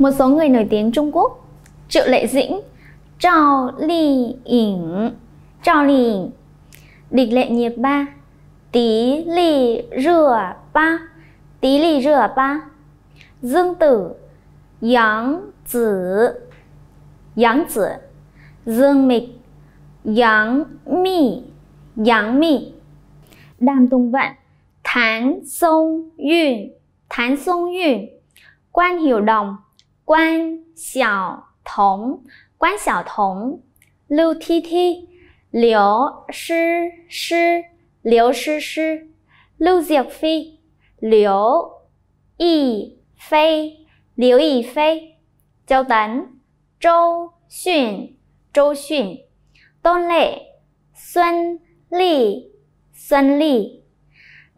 một số người nổi tiếng Trung Quốc Triệu Lệ Dĩnh trào lì Yển trào lì, Yển Địch lệ nhiệt ba Tí lì rửa ba Tí lì rửa ba Dương tử Yang tử Yang tử Dương mịch Yang mi Yang mi Đàm Tùng Vận Thán sông Yun Thán sông Yun Quan Hiểu Đồng 关晓彤，关晓彤，Lu T T，刘诗诗，刘诗诗 l u 菲，i 刘亦菲，刘亦菲，周等周迅，周迅，东磊，孙俪，孙俪，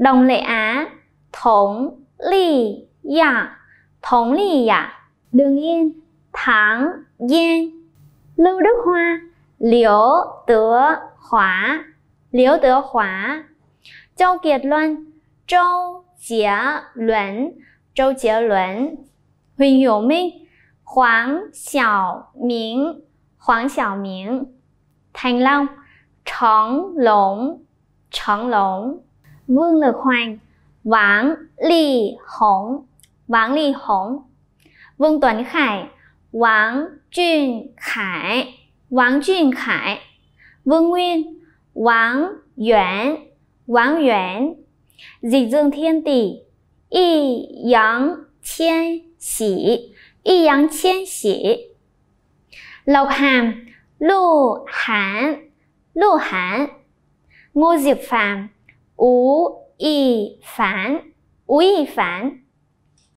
东磊亚，佟丽娅，佟丽娅。Đường Yên, Thắng Yên, Lưu Đức Hoa, Liễu Tứa Hóa, Liễu Tứa Hóa, Châu Kiệt Luân, Châu Chế Luân, Châu Chế Luân, Huỳnh Hữu Minh, Hoàng Xiao Minh, Hoàng Xiao Minh, Thành Long, Trống Lũng, Trống Lũng, Vương Lực Hoàng, Vãng Ly Hồng, Vãng Ly Hồng. Vương Tuấn Khải, Wang Jun Khải, Wang Jun Khải. Vương Nguyên, Wang Yuan, Wang Yuan. Dịch dương thiên tỷ, Y Yang Thiên Sĩ, Y Yang Thiên Sĩ. Lộc Hàm, Lô Hán, Lô Hán. Ngô Diệp Phàm, Ú Y Phán, Ú Y Phán.